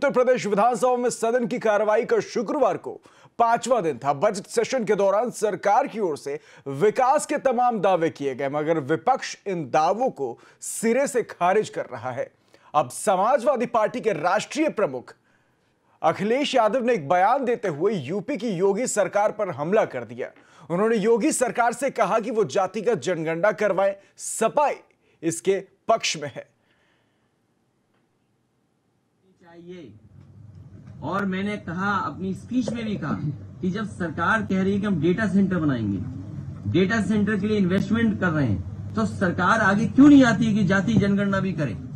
उत्तर प्रदेश विधानसभा में सदन की कार्रवाई का शुक्रवार को पांचवा दिन था बजट सेशन के दौरान सरकार की ओर से विकास के तमाम दावे किए गए मगर विपक्ष इन दावों को सिरे से खारिज कर रहा है अब समाजवादी पार्टी के राष्ट्रीय प्रमुख अखिलेश यादव ने एक बयान देते हुए यूपी की योगी सरकार पर हमला कर दिया उन्होंने योगी सरकार से कहा कि वो जातिगत जनगणना करवाए सपा इसके पक्ष में है चाहिए और मैंने कहा अपनी स्पीच में भी कहा कि जब सरकार कह रही है कि हम डेटा सेंटर बनाएंगे डेटा सेंटर के लिए इन्वेस्टमेंट कर रहे हैं तो सरकार आगे क्यों नहीं आती है कि जाति जनगणना भी करे